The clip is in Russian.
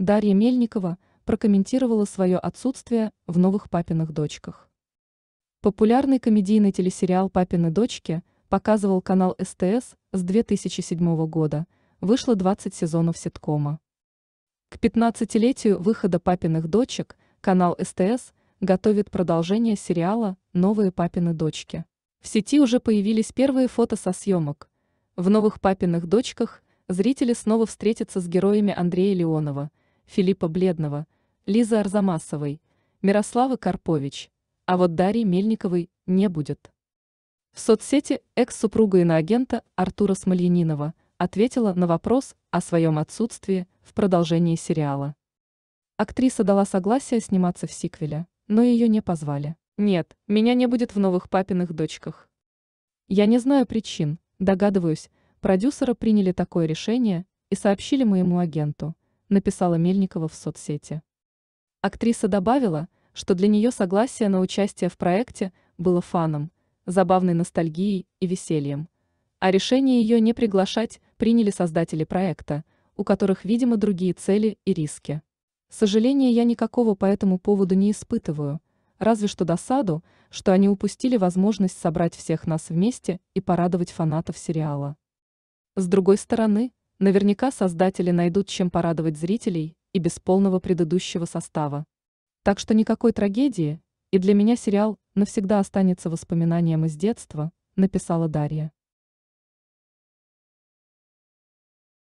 Дарья Мельникова прокомментировала свое отсутствие в новых папиных дочках. Популярный комедийный телесериал «Папины дочки» показывал канал СТС с 2007 года, вышло 20 сезонов ситкома. К 15-летию выхода «Папиных дочек» канал СТС готовит продолжение сериала «Новые папины дочки». В сети уже появились первые фото со съемок. В «Новых папиных дочках» зрители снова встретятся с героями Андрея Леонова – Филиппа Бледного, Лизы Арзамасовой, Мирославы Карпович, а вот Дарьи Мельниковой не будет. В соцсети экс-супруга иноагента Артура Смольянинова ответила на вопрос о своем отсутствии в продолжении сериала. Актриса дала согласие сниматься в сиквеле, но ее не позвали. «Нет, меня не будет в новых папиных дочках». Я не знаю причин, догадываюсь, продюсеры приняли такое решение и сообщили моему агенту написала Мельникова в соцсети. Актриса добавила, что для нее согласие на участие в проекте было фаном, забавной ностальгией и весельем. А решение ее не приглашать приняли создатели проекта, у которых, видимо, другие цели и риски. Сожаления я никакого по этому поводу не испытываю, разве что досаду, что они упустили возможность собрать всех нас вместе и порадовать фанатов сериала. С другой стороны, Наверняка создатели найдут чем порадовать зрителей и без полного предыдущего состава. Так что никакой трагедии, и для меня сериал навсегда останется воспоминанием из детства, написала Дарья.